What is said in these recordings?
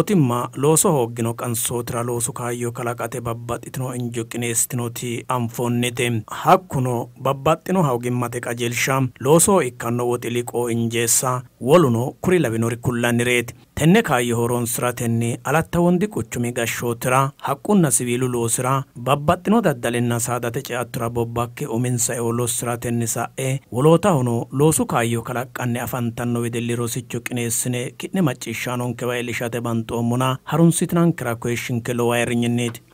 mootimma looso hooggino qansootira loosu kaayyo kalaqate babbaxxitino injo qineessitinoti anfoonnite hakkuno babbaxxino hawgimmate qajeelsha loosoho ikkanno woxi liqoo injeessa woluno kuri lawinori kullannireeti tenne kaayyo horoonsi'ratenni alatta wondi quchumi gashshootira haqqunna siwiilu loosira babbaxxino daddalinna saadate ceattura bobbakke uminsa eo lossiratenni sa'e wolootahono loosu kaayyo kalaqqanne afantanno wedelli rosicho qineessine ki'ne macciishshaanonkewa iillishate banxoommona harunsitinankira harunsitinankerakkoyishshinke lowayirinyineeti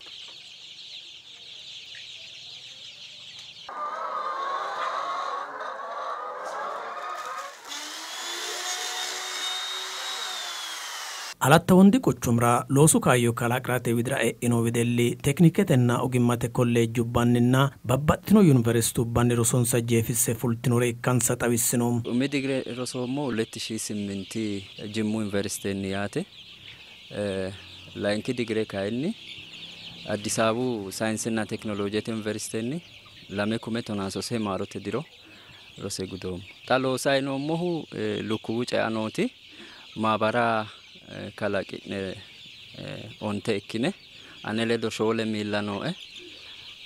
alatta wondi quchumra loosu kaayyo kalaqirate widirae wedelli tekiniketenna ogimmate kolleejjubbanninna babbaxxino yuniwersitubbanni rosonsa jeefisse fultinore ikkansa xawissino umi digire rosoommo 2008 jimmu yuniversitenni yaate layinki digire kayinni አዲስ አበቡ ሳይንስና ቴክኖሎጂ ዩኒቨርሲቲኒ ለሜ ኩሜ ቶናሶሴ ማሮቴ ዲሮ ሮሴ ጉዶም ጣ ሎሳይ ኖሞሁ ሉኩቡ ጨአኖቲ ማበራ kalaqi'ne onte ikkine ane ledo shoole miilla nooe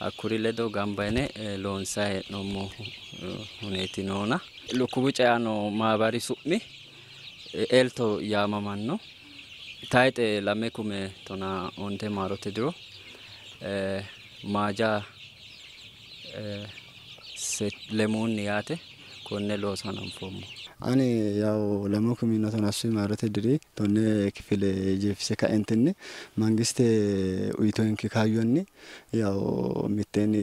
hakkuri ledo gamba yine loonsayi hee'noommo huneeti noona lukkuwu cea noo maabari su'mi elto yaamamanno tayixe lame kume tona onte maarote diro maaja lemuunni yaate ኮነ ሎሶ ነንፎሙ አኒ ያው ለሞ ኩሚኖቶን አሱ ማረተ ድሪ ቶነ ክፍል ጀፍሴ ከእንትን መንግስት ኡይቶን ካዮኒ ያው ሚቴን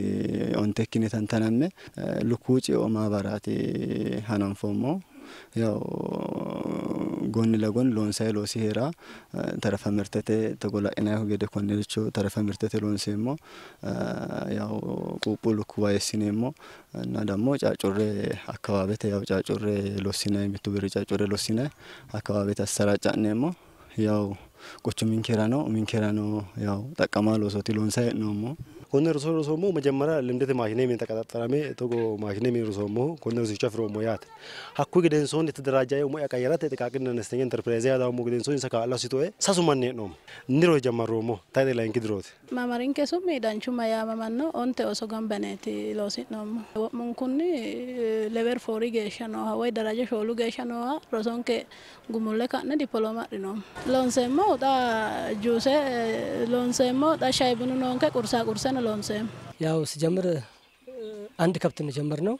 ኦንቴኪኔ ተንተናነ ልኩጭ ኦማ ባራቲ ሀነንፎሞ ያው ጎን ለጎን ሎንሳይ ሎሲ ሄራ ተረፈ ምርተቴ ተጎላኢናሁ ጌደ ኮኔልቾ ተረፈ ምርተቴ ሎንሴ ሞ ያው ቁቁል ልኩባየሲኔ ሞ እና ደግሞ ጫጩሬ አካባቤት ያው ጫጩሬ ሎሲና የሚቱ ብር ጫጩሬ ሎሲና አካባቤት አሰራጫኔ ሞ ያው ቁቹ ሚንኬራ ነው ሚንኬራ ነው ያው ጠቀማ ሎሶቲ ሎንሳይ ነው ሞ ኮነ ርሶ ርሶሞ መጀመሪያ ልምደት ማሽኔ ሜን ተቀጣጠራሜ ቶጎ ማሽኔ ሜን ርሶሞ ኮነ ርሶ ጨፍሮ ሞያት ሀኩ ግደንሶን የተደራጃ ሞያ ቀየራት ጥቃቅን አነስተኛ ኢንተርፕራይዝ ያዳሞ ግደንሶን ሰካላ ሲቶ ሳሱማኔ ነው ንሮ ጀመሮሞ ታይደ ላይን ግድሮት ማማሪን ከሱም ሜዳንቹ ማያ ማማን ነው ኦንተ ኦሶ ገንበነት ሎሲ ነው ሙንኩኒ ሌቨር ፎሪ ጌሻ ነው ወይ ደረጃ ሾሉ ጌሻ ነው ሮሶን ከ ጉሙለ ካነ ዲፕሎማ ነው ሎንሴሞ ጣ ጁሴ ሎንሴሞ ጣ ሻይ ቡኑ ነው ከ ቁርሳ ቁርሰ ያው ስጀምር አንድ ከብት እንጀምር ነው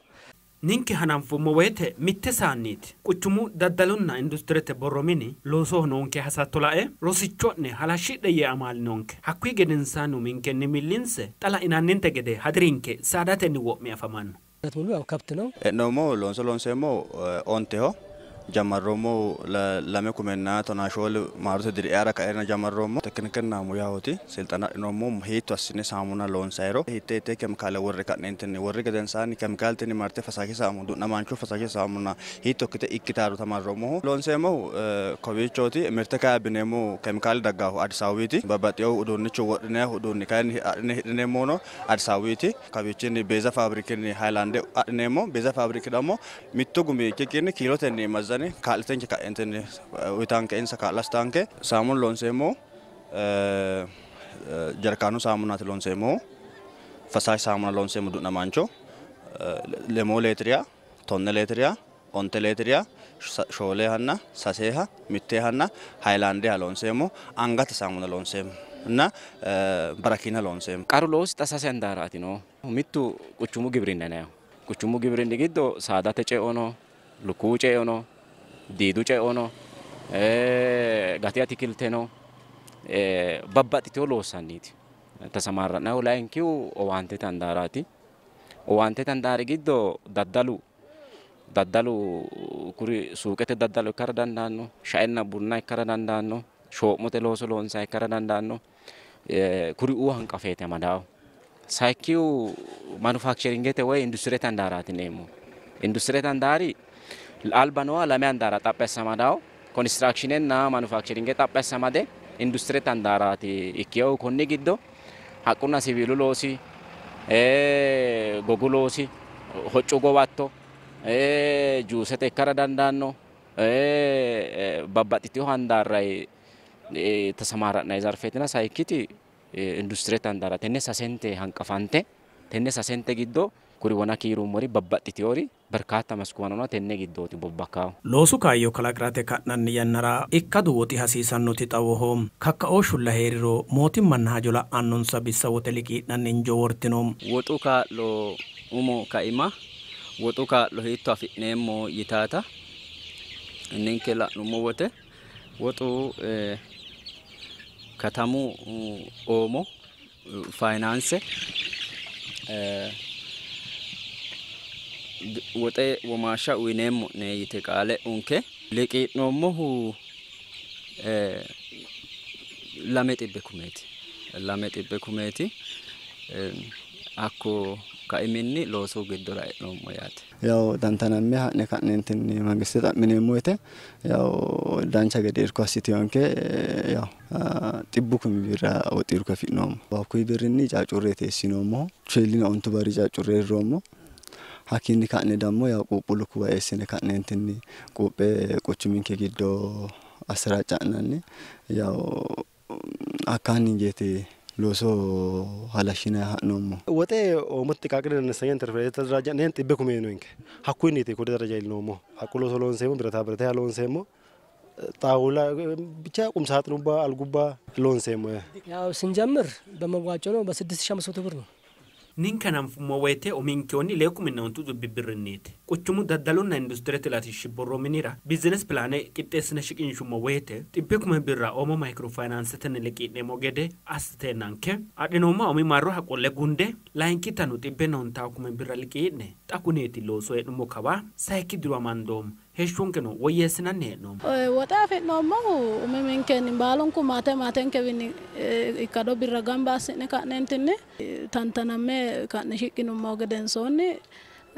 ኒንኪ ሀናንፉ ሞወየት ሚቴ ሳኒት ቁቹሙ ደደሉና ኢንዱስትሪት ቦሮሚን ሎሶ ኖንኬ ሀሳቶላኤ ሮሲቾኔ ሀላሺደ የአማል ኖንክ ሀኩይ ገደንሳኑ ሚንኬ ንሚሊንስ ጠላ ኢናኔንተ ገደ ሀድሪንኬ ሳዳቴ ንወቅሚ አፈማን ሙሉ ያው ከብት ነው ኖሞ ሎንሶ ሎንሶሞ ኦንቴሆ ጀመሮሞ ለለሜ ኩሜና ተናሾል ማሩተ ድሪያራ ከኤርና ጀመሮሞ ቴክኒክና ሙያዎቲ ስልጠና ኖሞ ሂቱ አስኔ ሳሙና ሎን ሳይሮ ሂቴ ቴ ኬሚካለ ወሪ ቀኔንትን ወሪ ገደንሳን ኬሚካልትን ማርቴ ፈሳኪ ሳሙ ዱናማንቹ ፈሳኪ ሳሙና ሂቶ ክቴ ኢኪታሩ ተማሮሞ ሎንሴሞ ኮቢቾቲ ምርቴ ካያብኔሞ ኬሚካል ደጋሁ አዲስ አበቢቲ በበጤው ኡዱንቹ ወድነ ኡዱን ካን አድነ ሂድኔሞ ነው አዲስ አበቢቲ ከቢችን ቤዛ ፋብሪክን ሃይላንዴ አድኔሞ ቤዛ ፋብሪክ ደግሞ ሚቱ ጉሚ ኪኪን ኪሎተን መዘ kaa'atanii kaa'liteenki kaa'intin witaan ka'insa kaa'las taanke saamuun loonsee immoo jarkaanuu saamunaati loonsee immoo fasaash saamuna loonsee mudu namaancho lemoo leetiriyaa tonne leetiriyaa onte leetiriyaa shoolee hanna saseeha mittee hanna haylaandee loonseemo angata saamuna loonseemo እና በረኪና ሎንሴም ቀርሎ ውስጥ ተሳሴ እንዳራት noo. ሚቱ ቁቹሙ ግብሪነ ነው ቁቹሙ ግብሪን ግዶ ሳዳ ተጨኦ ነው ልኩ ጨኦ ነው ዲዱ ጨኦ ነው፣ ጋቴ አትክልት ነው። በባጥቶ ሎሳኒት ተሰማራናው ላይንኪው ኦዋንቴ ታንዳራቲ ኦዋንቴ ታንዳሪ ጊዶ ዳዳሉ ዳዳሉ ኩሪ ሱቀቴ ዳዳሉ ይከረ ዳንዳኖ ሻይና ቡና ይከረ ዳንዳኖ ሾቅሞቴ ሎሶ ሎንሳ ይከረ ዳንዳኖ ኩሪ ኡ አንቀፌቴ መዳው ሳይኪው ማኑፋክቸሪንጌቴ ወይ ኢንዱስትሪ ታንዳራቲ ነሞ ኢንዱስትሪ ታንዳሪ albanoa lame handaara xapheessamadaa konistirakshinenna manufakcharinge xapheessamade industirete handaaraati ikkehu konni giddo haqqunna siwiilu loosi gogu e hoccu gowatto juusete ikkara dandaanno babbaxxitiho handaarrayi ተሰማራና የዛርፌትና ሳይኪት ኢንዱስትሪ ተንዳራ ተነ ሳሰንቴ ሀንቀፋንቴ ተነ ሳሰንቴ ጊዶ ኩሪ ወና ኪሩ ሞሪ በባጥቲ ዮሪ በርካታ መስኩማ ነው ቴኔ ጊዶቲ ቦባካው ሎሱ ካዮ ከላቅራቴ ካናን የነራ ኢከዱ ወጢ ሀሲሰኑቲ ጠወሆም ከከኦ ሹላ ሄሪሮ ሞቲ መናሃጆላ አኖንሳ ቢሳ ወተሊ ቂናን እንጆ ወርቲኖም ወጡ ካሎ ኡሞ ከኢማ ወጡ ካሎ ሂቶ አፊኔሞ ይታታ እንን ከላ ኑሞ ወተ ወጡ ከተሙ ኦሞ ፋይናንስ woxe womaashsha uyineemmo ne yite qaale unke liqii'noommohu lame xibbe kumeeti lame xibbe kumeeti hakko kaiminni loosu giddora e'noommo yaate yaw dantaname ha'ne ka'neentinni mangiste xa'mineemmo woyite yaw dancha gede irko assiteyonke yaw xibbu kumi birra woxi irko afi'noommo hakkuyi birrinni caacurre teessinoommoho shoyilina ontu bari caacurre hirroommo hakiinni ka'ne ደግሞ ያው ቁቁልኩ ወይስነ ከእነንትን ቁጴ ቁቹሚንኬ ጊዶ አሰራጫናን ያው አካን እንጌቴ ሎሶ ሀላሽና ሀኖሞ ወጤ ኦሞት ጥቃቅን አነስተኛን ተርፈ የተደራጃ ነን ጥቤ ኩሜ ነው እንከ ሀኩን ኔቴ ኮደ ደረጃ ይል ነው ሞ ሀቁሎ ሶሎን ሴሞ ብረታ ብረታ ያለውን ሴሞ ጣውላ ብቻ ቁምሳጥኑባ አልጉባ ሎን ሴሞ ያው ስንጀምር በመዋጮ ነው በስድስት ሺህ አምስት መቶ ብር ነው nin kanaan mowete ominkionni leekumi nauntu dubbibirrinniiti quchumu daddalunna industireeti latishi borrominira bizinesi pilaane qixxeessine shiqinshumo woyite xibbi kume birra omo maykirofayinaansetenni liqiidhemo gede assiteennanke adhinoomma omi marro haqqolle gunde layinkitanu xibbe noontaa kuma birra liqii'ne xa kuneeti looso heedhumo kawa sayikki diramandoommo heeshshuun kennu wayyeessinan heedhu. Eh, Waxaa fedhoo ammoo uumamin kenni baaluun kun maatee maateen kebin eh, ikka dhobirra gambaasne ka'neentinni eh, tantanammee ka'ne shiqqinummoo gedensoonni.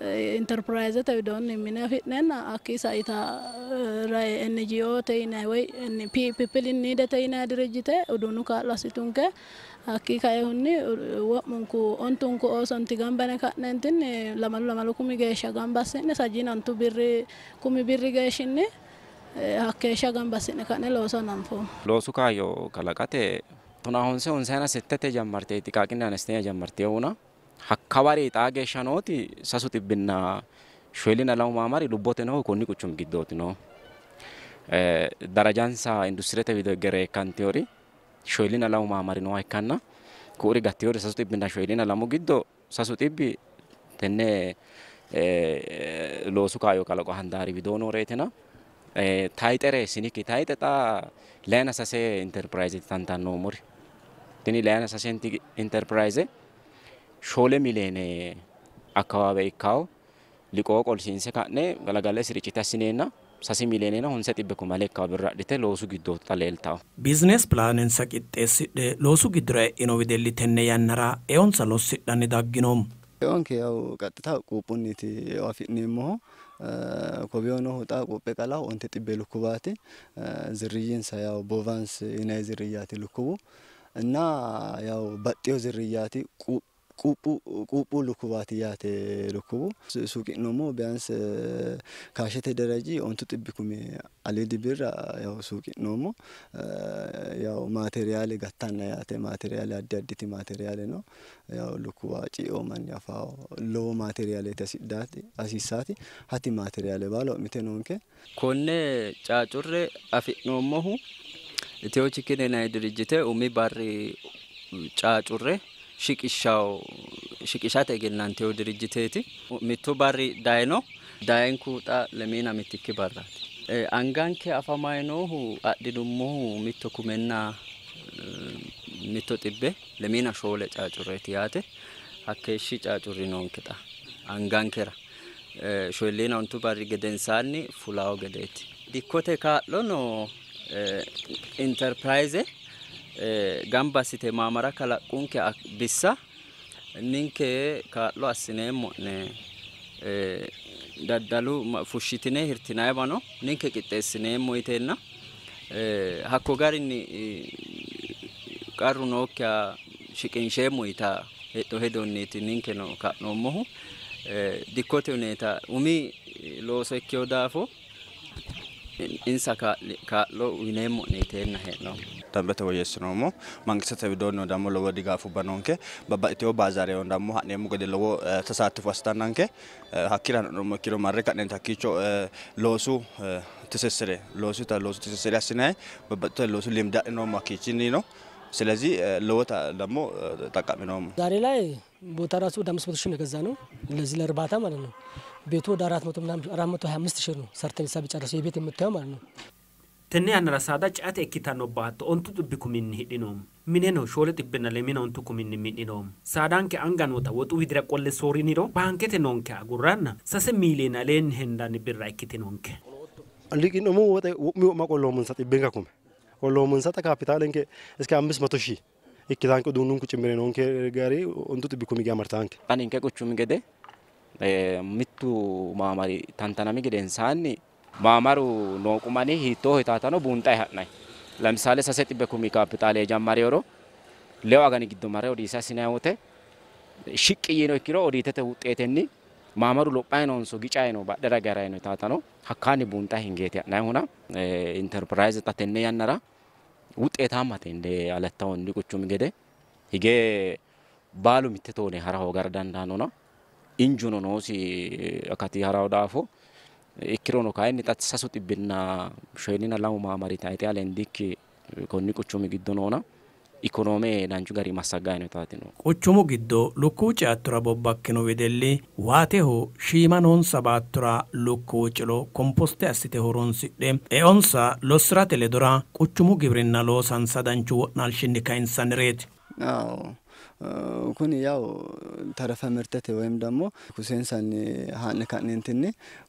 interpiraayizoota eh, iddoon mina fidheen akka isa ita eh, NGO ta'ina way people in need ta'ina dirijite udunu kaallasitun ke akki kae hunni wo'munku ontunku oosonti gambane ka'neentin lamalu lamalu kumi geeshsha gambasine sajin ontu birri kumi birri geeshinni eh, hakkeeshsha gambasine ka'ne loosonanfo loosu kaayyo kalaqate tuna honse honseena sittete jammarteeti qaaqinni anesteenya jammartee una hakkawaari ixaa geeshsha nooti sasu xibbinna shoyilina lamu maamari lubbote noohu konni quchumi giddooti noohu eh, darajansa industirete wido higge reekkanteori shoyilina lamu maamari nooha ikkanna ku'uri gatteori sasu xibbinna shoyilina lamu giddo sasu xibbi tenne eh, loosu kaayyo kalaqo handaari widoo nooreetina eh, tayixere sinikki tayixe xa layina sase interpirayizeti tantannoomori tini layina sasenti interpirayizeti shoole mileene akkawaabee ikkaawo liqoo qolsiinse kaa'ne galagalee sirichita sineenna sasi mileeniina hunse xibbe kumale ikkawa birra adhite loosu giddoota leeltawo bizinees pilaanensa qixxeessidhe loosu giddora e'ino wedelli tenne yannara eonsa lossidhanni dagginoom eonke yawu qaxxita quuphunniti eo afi'neemmoho kowiyono huxa quphe qala wonte xibbe lukkubaati zirriyyinsa yawu bovaans yinayi zirriyyaati lukkubu እና ያው በጤው ዝርያቲ ቁጴ ቁቁ ሉኩባት ያቴ ሉኩቡ ሱቂኖሞ ቢያንስ ካሸቴ ደረጂ ኦንቱ ጥቢኩም አሌድ ቢራ ያው ሱቂኖሞ ያው ማቴሪያል ገታና ያቴ ማቴሪያል አዲ አዲቲ ማቴሪያል ነው ያው ሉኩባ ጪኦ ማን ያፋው ሎቦ ማቴሪያል ተሲዳት አሲሳቲ ሀቲ ማቴሪያል ባለው ሚቴ ነውንከ ኮኔ ጫጩሬ አፊኖሞሁ ኢትዮችክኔናይ ድርጅቴ ኡሚ ባሪ ጫጩሬ shiqishshaw shiqishate egennanteyo dirijjiteeti mittu barri dayino dayinku xa lemina mittikki barraati anganke afamayi noohu adhinummohu mitto kumenna mitto xibbe lemina shoole caacurreeti yaate hakkeeshshi caacurri noonke xa angankera shoelleena ontu barri gedensaanni fulawo gedeeti dikkote kaa'lono interpirayize gamba assite maamara kalaqunke bissa ninke kaa'lo assineemmo'ne e, daddalu fushshitine hirtinayiwano ninke qixxeessineemmo yiteenna e, hakko garinni qarru e, nookkiha shiqinsheemmo yita hexxo hedonniiti ninkeno ka'noommohu dikkote uneeta umi looso ikkeho daafo insa kaa'lo uyineemmo'ne yiteenna hee'noommo danbete woyyeessinoommo mangistete widoonni ደግሞ lowo digaaffubba noonke babbaxxiteyo baazaareo ደግሞ ha'neemmo gede lowo tasaatifo assitannanke hakkira ha'nummo ikkiro marre ka'neenti hakkiicho loosu tisessire loosita loosu tisessire assinayi babbaxxiteyo loosu limde adhinoommo hakkiichinnino ስለዚህ ለወታ ደግሞ ጠቃሚ ነው። ዛሬ ላይ ቦታ ራሱ ወደ አምስት መቶ ሺህ ነው የገዛ ነው ለዚህ ለእርባታ ማለት ነው። ቤቱ ወደ አራት መቶ ምናምን አራት መቶ ሀያ አምስት ሺህ ነው ሰርተን ሂሳብ ጨርሰው የቤት የምታየው ማለት ነው። tenne yannara saada ceate ikkitanno baatto ontu xibbi kuminni hidhinoomo mineno shoole xibbinna lemina ontu kuminni midhinoomo saadanke anga noota woxu widira qolle sooriniro baankete noonke agurranna sase miiliyoone aleenni hendanni birra ikkitinonke liqinomu woxe wo'mi wo'ma qolloomunsa xibbinka kume qolloomonsa kapitaalenke iske amis meto ሺህ ikkitaanke uduunnunku cimmire noonke gari ontu xibbi kumi giya martaanke aninke quchumi gede mittu maamari tantanami gedensaanni ማማሩ ኖቁማኒ ሂቶ ሂታታኖ ቡንጣ ይሃጥናይ ለምሳሌ ሰሴ ጥቤ ካፒታል የጀመረ ዮሮ ሌው አገኒ ግዶ ማረ ኦዲሳ ሲናዮተ ሽቅዬ ነው ኪሮ ኦዲተተ ውጤተኒ ማማሩ ሎጳይ ነው እንሶ ግጫይ ነው ባደረ ጋራይ ነው ታታኖ ሀካኒ ቡንጣ ሂንጌት ያጥናይ ሆና ኢንተርፕራይዝ ጣተነ ያነራ ውጤታማ ተንደ አለታው እንዲቁቹም ገደ ሂጌ ባሉ ምትቶኔ ሀራሆ ጋር ዳንዳኖ ነው ኢንጁኖ ነው ሲ አካቲ ሀራው ዳፎ ikkirono kayinni xa sasu dhibbinna shoyinina lamu maamaritaayite aleenndikki eh, konni quchumi giddo noona ikonoome danchu gari massaggayi notaati no quchumu giddo lukkuwu ceattora bobbakkino wedelli waateho shiima noonsa baattora lukkuwu cilo komposte assite horonsidhe eonsa lossirate ledora quchumu giwirinna loosansa danchu wo'naalshinni kayinsannireeti eh, kuni yawu ተረፈ ምርተት ወይም ደግሞ ኩሴንሰን ሀን ከእኔንትኒ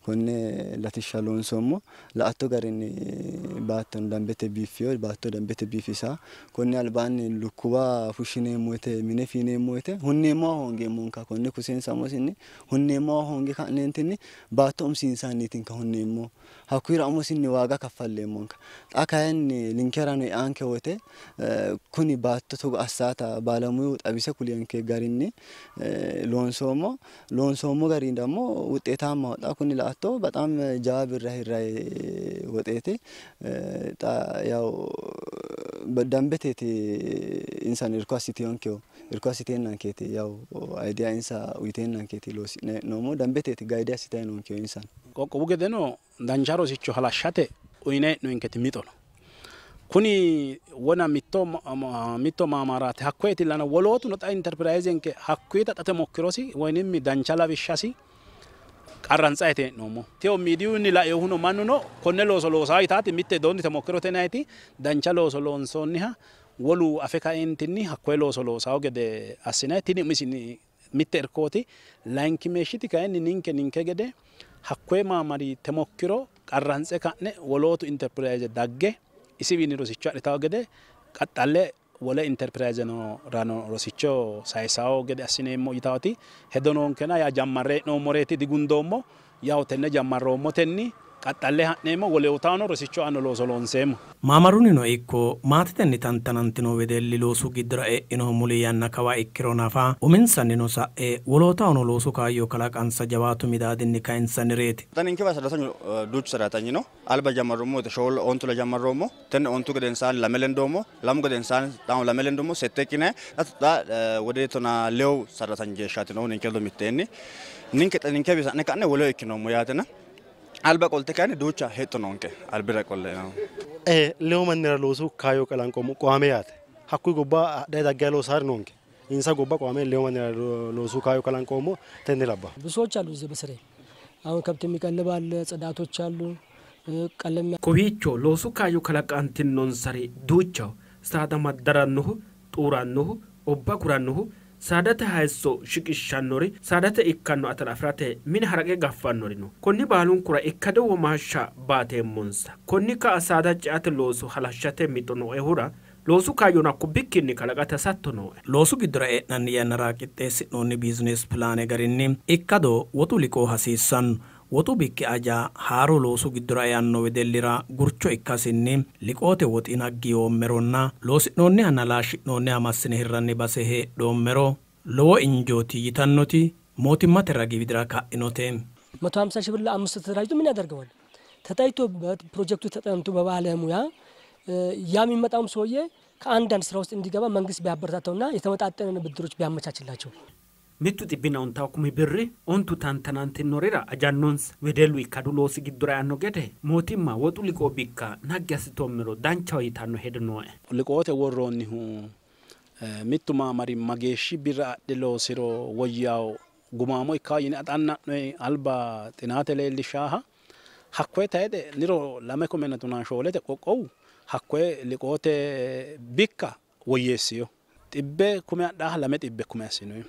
Konne latishsha loonsoommo la"atto garinni baatto dambete biiffiyo baatto dambete biifisa konne albaanni lukkuwa fushshineemmo woyte mine fiineemmo woyte hunneemmoha hoongeemmonka konne kuusensa umosinni hunneemmoha hoonge ka'neentinni baatto umisiinsannitinka hunneemmo hakkuyira umosinni waaga kaffalleemmonka xa kayinni linkerano eanke woyte kuni baatto togo assaata baalamuyu xawise kuliyanke garinni loonsoommo loonsoommo gari dammo wuxxeetaammaho xa kuni la"ate መምጣቶ በጣም ጃዋብ ራሂራይ ወጤቴ ያው ደንበቴቲ ኢንሳን እርኳ ሲቲዮን ኬዮ እርኳ ሲቴናን ኬቲ ያው አይዲያ ኢንሳ ዊቴናን ኬቲ ሎሲ ኖሞ ደንበቴቲ ጋይዲያ ሲታይኖን ኬዮ ኢንሳን ቆቆቡ ገደኖ ዳንቻሮ ሲቾ ሀላሻቴ ኡይኔ ኑንከት ሚጦ ነው kuni wona mitto mitto maamaraati hakkoyeti lana wolootuno xa interpirayizenke hakkoyita xate mokkirosi woyinimmi dancha lawishshasi qarrantsa yite hee'noommo. Tewo miidiyuunni laeehuno mannuno konne looso loosaa yitaati mitte heddoonnite mokkirote yinayiti dancha looso loonsoonniha wolu afe kaeentinni hakkoye looso loosawo gede assinayi tini umisinni mitte irkooti layinki meeshshiti kayinni ninke ninke gede hakkoye maamari temokkiro qarrantse ka'ne wolootu interpiraayize dagge isiwiinni rosicho adhitawo gede qaxxalle ወለ ኢንተርፕራይዝ ነው ራኖ ሮሲቾ ሳይሳው ገደ አሲኔሞ ይታወቲ ሄዶኖን ከና ያ ጃማሬ ነው ሞሬቲ ዲጉንዶሞ ያው ተነ ጃማሮሞ ተኒ qaxxallee ha'neemmo rosicho rosicho'ano looso loonseemmo mamarunino ikko maatetenni tantanantino wedelli loosu giddora e'ino muli yanna kawa ikkiro nafa uminsannino sa'e wolootahono loosu kaayyo kalaqansa jawaatu midaadinni kayinsannireeti ninke basadatanu duuchu sadatanyi no alba jammarrummote shool ontu la jammarroommo tenne ontu gedensaan lame lendoommo lamu gedensaan xaano lame lendoommo sette ikkine xaxxa wode tona lewu sadatan jeeshshaati no ninke ledo mitteenni ninke ninke bisa'ne ka'ne woleho ikkinommo yaatena alba qolte kan duucha heexxunoonke albira qolle leo mannira loosu kaayyo qalan qoame yaate hakkuy gobba adhay daggaa loosaari noonke insa gobba qoame leo mannira loosu kaayyo qalan ቆሞ tenne labባ ብሶች አሉ እዚህ በስሬ አሁን ከብት የሚቀልብ አለ፣ ጽዳቶች አሉ። ቀለም ኮቢቾ ሎሱ ካዩ ከለቃንቲኖን ሰሬ ዱቻው ስታተማ ደራንሁ ጡራንሁ ኦባ ኩራንሁ saadate hayisso shiqishshannori saadate ikkanno atarafirate mine haraqe gaffannori no konni baalunkura ikkado womaashsha baateemmonsa konni ka'a saada ceate looso halashshate mixo noehura loosu kaayyona hakko bikkinni kalaqate hasatto nooe loosu giddora e'nanni yannara qixxeessi'noonni bizineesi pilaane garinni ikkado woxu liqoo hasiissanno woxu bikki aja haaro loosu giddora eanno wedellira gurcho ikkasinni liqoote woxi naggi yoommeronna loosi'noonnihanna laashshi'noonniha massine hirranni base heedhoommero lowo injooti yitannoti mootimmate ragi widira ka'inote መቶ ሀምሳ ሺህ ብር ለአምስት ተደራጅቶ ምን ያደርገዋል? ተታይቶ ፕሮጀክቱ ተጠንቶ በባለሙያ ያ የሚመጣውም ሰውዬ ከአንዳንድ ስራ ውስጥ እንዲገባ መንግስት ቢያበረታተውና የተመጣጠነ ብድሮች ቢያመቻችላቸው mittu dhibbina ontaa kumi birri ontu taantanantinnorira ajannonsa wedellu ikkadu loosi giddora yanno gede mootimma woxu liqoo bikka nagge assitommiro danchaho yitanno hedonooe liqoote worroonnihu eh, mittu maamari mageeshshi birra adhe loosiro woyyaao gumaamo ikkaho yine axanna'noyi alba xinaate leellishshaaha hakkoye tayide niro lame kumenna tunaa shoolete qoqqowu hakkoye liqoote eh, bikka woyyeessiyo xibbe kume adhaaha lame xibbe kume assinoyi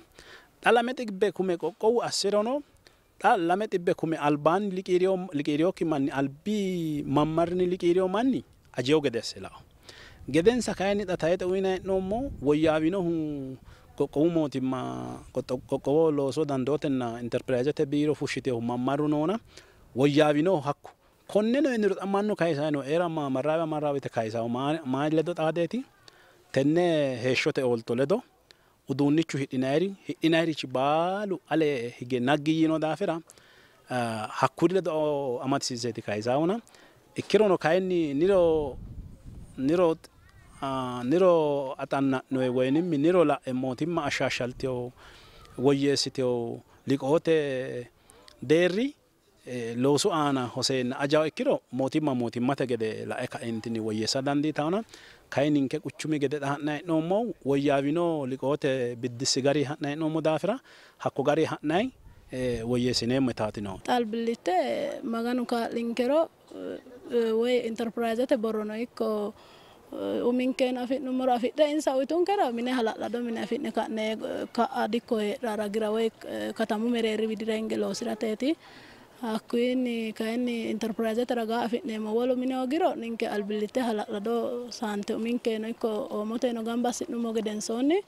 da lamete be kume ko ko aserono da lamete be kume alban likirio likirio ki manni albi mammarni likirio manni ajeo gede selao geden sakayni da tayete uyina nomo woyawino hun qoqqobu mootimma qoqqobo looso dandootenna interpiraajete biiro fushshitehu mammaru nona woyyaawinohu hakku konneno iniro xa mannu kayisayino eera marraawe marraawete kayisahu maa ledo xaadeeti tenne heeshshote oolto ledo uduunnichu hidhinayri hidhinayrichi baalu ale hige naggi yiino daafira hakkuri ledo amatisiiseeti kayisaahuna ikkirono kayinni niro niro niro axanna'noye woynimmi niro la'e mootimma ashshaashshalteyo woyyeessiteyo liqoote deerri e, loosu aana hoseenna ajawo ikkiro mootimma mootimmate gede la'e kaeentinni woyyeessa dandiitawona kayi ninke quchumi gededha ha'nayi hee'noommo woyyaawino liqoote biddissi gari ha'nayi hee'noommo daafira hakko gari ha'nayi woyyeessineemmo yitaatino xaalbillitte maganu kaa'linkero woy interpiraizete borrono ikko uminkeen afi'nummoro afidhe insa uytunkera mine hala'lado mine afi'ne ka'ne ka'a dikko heedhara gira woy katamu mereeri widira hinge loosirateeti hakkuyiinni kayinni interpiraajete ragaa afi'neemmo wolu mineho giro ninke albillitte hala'lado saante uminkeeno ikko oomoteno gamba assi'nummo gedensoonni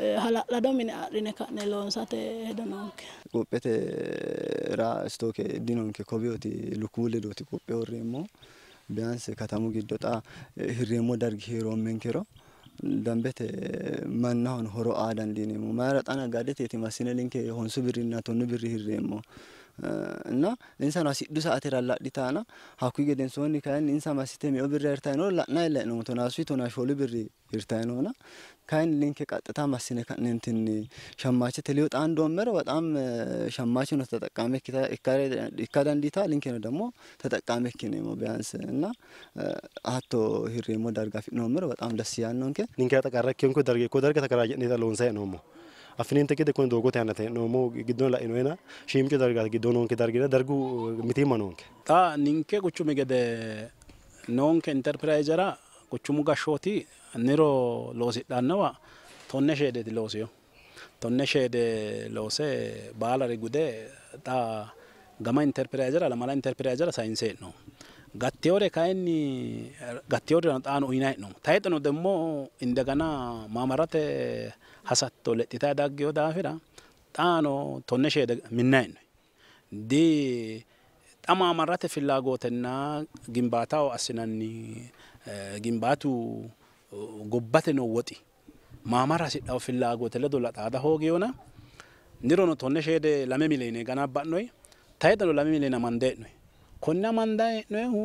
eh, hala'lado mine adhine ka'ne loonsate hedo noonke qophetera stooke dinonke kowiyooti lukkuwu ledooti qophe worreemmo biyanse katamu giddo xa hirreemmo eh, dargi heeroommenkero dambete mannahono horo aa dandiineemmo mayira xa naggadeteeti massine linke honsu birrinna tonnu birri hirreemmo እና insa nasi ሰአት ራ la ditana haku geden soni kan insa masite mi obirra irtaino la na ile no to nasu to na sholu birri irtaino na kan ቀጥታ ማሲነ kan ሸማቸ ሸማች ተሊወጣ አንድ ወመረ በጣም ሸማቸ ነው ተጠቃሚ ኢካዳ እንዲታ ሊንክ ነው ደግሞ ተጠቃሚ ሞ ቢያንስ እና አቶ ሂሬሞ ዳርጋፊ ነው ወመረ በጣም ደስ ያን ነው እንከ ሊንክ ያጠቃረከንኩ ዳርጌ ኮ ዳርጌ ተከራጀ ነው ለወንሳይ ነው afiniinta kida kun doogote hanate nomo giddon lainoena shiimcu dargaat giddoo noonke dargina dargu uh, mitiima noonke xa ninke quchumi gede noonke interpiraizera quchumu gashshooti niro loosidhannowa tonne sheedheeti loosiyo tonne sheede loose baalare gude xa gama interpiraizera lamala interpiraizera sayinseenno ጋቴወሬ ካይን ጋቴወሬ ጣኑ ኡይናይ ነው ታይጠኑ ደግሞ እንደገና ማመራተ ሀሳቶ ለጥታ ዳግዮ ዳፊራ ጣኖ ቶነሸ ምናይ ነው ዲ ጠማመራተ ፍላጎትና ግንባታው አስናኒ ግንባቱ ጎባተ ነው ወጢ ማማራ ሲዳው ፍላጎት ለዶላ ጣዳ ሆጊዮና ኒሮኖ ቶነሸ ለመ ሚሊዮን ገና ባኖይ ታይጠኑ ለመ ሚሊዮን ማንዴ ነው konna mandayi hee'noyihu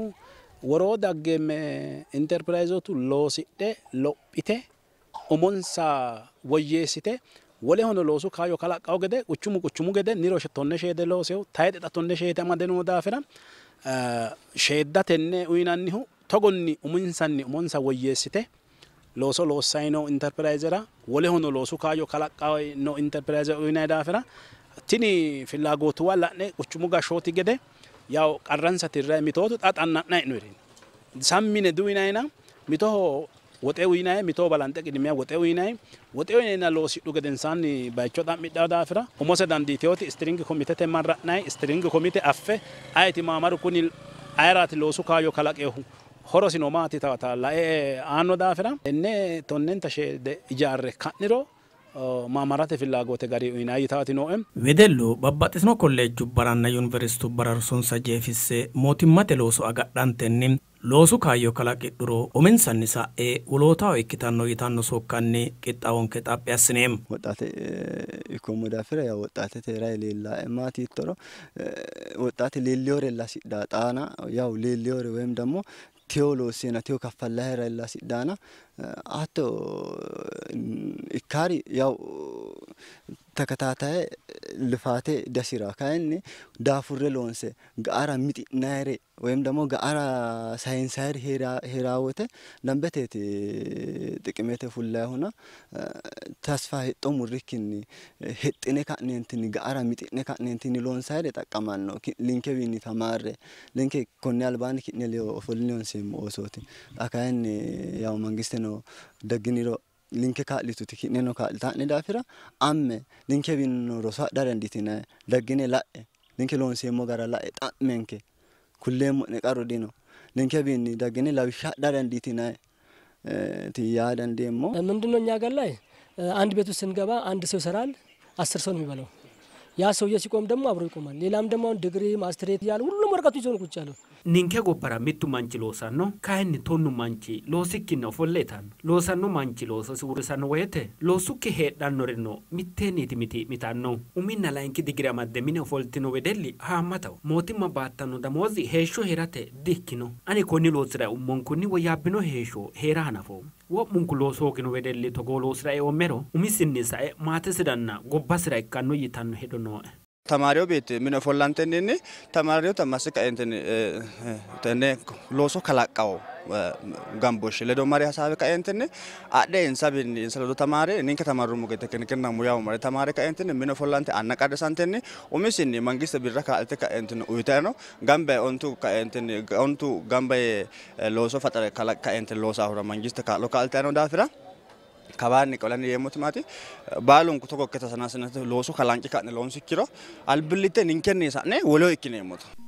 woroo dagge interpirayizootu loosidhe lophite umonsa woyyeessite wolehono loosu kaayyo kalaqqawo gede quchumu quchumu gede niro tonne sheede loosehu tayi dhexa tonne sheete amade noo daafira sheedda tenne uyinannihu togonni uminsanni umonsa woyyeessite looso loossayi noo interpirayizera wolehono loosu kaayyo kalaqqawo noo interpirayizera uyinayi daafira tini fillaagootuwa la'ne quchumu gashshooti gede yaw qarransati irraa mitootu xaxannaa hin dhiirin. Sammine duwinaayina mitoo woxee uyinaay mitoo balante qidimiyaa woxee uyinaay woxee uyinaayina loosi dhugadensaan bayachoodhaan midhaa daafira umose dandiitiyooti istiringi komitete marra'naay istiringi komite affe ayiti maamaru kun ayiraati loosu kaayyo kalaqeehu horosi nomaati ta'ata la'ee aanno daafira innee tonneen tashee ijaarre ka'niroo maamarate fillaagoote garii uyinaa yitaati noo'em. Wedellu babbaxxitino kolleejju baranna yuniversitu bararsunsa jeefisse mootimmate looso agadhantenni loosu kaayyo kalaqidhuro uminsanni sa'e wolootaho ikkitanno yitanno sokkanni qixxaawonke xaphi assineemmo. Woxxaate ikkoommo daafira yaa woxxaatete rayi leellaa'e maati yittoro woxxaate leelleyore lasidhaa xaana yawu leelleyore woyim teoloosena teo kaffallahera illa siddaana hatto ikkaari yawu ተከታታይ ልፋቴ ደስ ይራ ካይን ዳፉሬ ሎንሴ ጋራ ሚጢ ናይሬ ወይም ደግሞ ጋራ ሳይንሳይር ሄራወተ ደንበቴት ጥቅሜቴ ፉላይ ሆና ተስፋ ህጦም ውርኪን ህጥኔ ካኔንትን ጋራ ሚጢኔ ካኔንትን ሎንሳይር የጠቀማን ነው ሊንኬ ቢኒ ተማሬ ሊንኬ ኮኔ አልባን ኪኔ ኦፎልኒዮንሴም ኦሶቲ አካይን ያው መንግስት ነው ደግኒሮ linke kaa'lituti ki'neno kaa'litaa'ne daafira amme linke biinno roso adha danditinae daggine la'e linke loonseemmo gara la'e xa'menke kulleemmo'ne qaru dino linke linkebiinni daggine lawishsha hadha danditinae ትያ ደንዴሞ ምንድን ነው እኛ ሀገር ላይ አንድ ቤት ውስጥ ስንገባ አንድ ሰው ይሰራል፣ አስር ሰው ነው የሚበላው። ያ ሰውዬ ሲቆም ደግሞ አብሮ ይቆማል። ሌላም ደግሞ አሁን ድግሪ ማስትሬት እያለ ሁሉም ወረቀቱ ይዞ ነው ቁጭ ያለው። ninkego paramittu manchi loosanno kayinni tonnu manchi loosikkinni ofolle itanno loosanno manchi loososi uurrisanno woyite loosukki heedhannorino mitteenniiti mitii'mitannohu uminna layinki digiri amadde mine ofoltino wedelli haammataho mootimma baattanno damoozi heeshsho heerate dikkino ani konni loosira ummonkunni woyyaabbino heeshsho heera hanafoommo wo'munku looso hoogino wedelli togoo loosira eoommero umisinni sae maatesiranna gobbasira ikkanno yitanno hedo nooe ተማሪው ቤት ምን ፎላንተንን ተማሪው ተማስ ከእንትን ተነ ሎሶ ከላቃው ጋምቦሽ ለዶ ለዶማሪ ሀሳብ ከእንትን አደ እንሳብን ስለዶ ተማሪ እኔን ከተማሩ ሙገተ ከንከና ሙያው ማሪ ተማሪ ከእንትን ምን ፎላንተ አናቃደ ሳንተን ኦሚስኒ መንግስት ቢራ ከአልተ ከእንትን ኡይታ ነው ጋምበ ኦንቱ ከእንትን ኦንቱ ጋምበ ሎሶ ፈጠረ ከእንትን ሎሳ ሁራ መንግስት ካሎ ከአልተ ነው ዳፍራ kabaanni qolanni yommuu timaati baalunku tokko akkata sanaa sanatti loosu kalanqi kaa'ne loonsikkiro albillitte nin kenniisaa'ne woloo ikkineemmoto.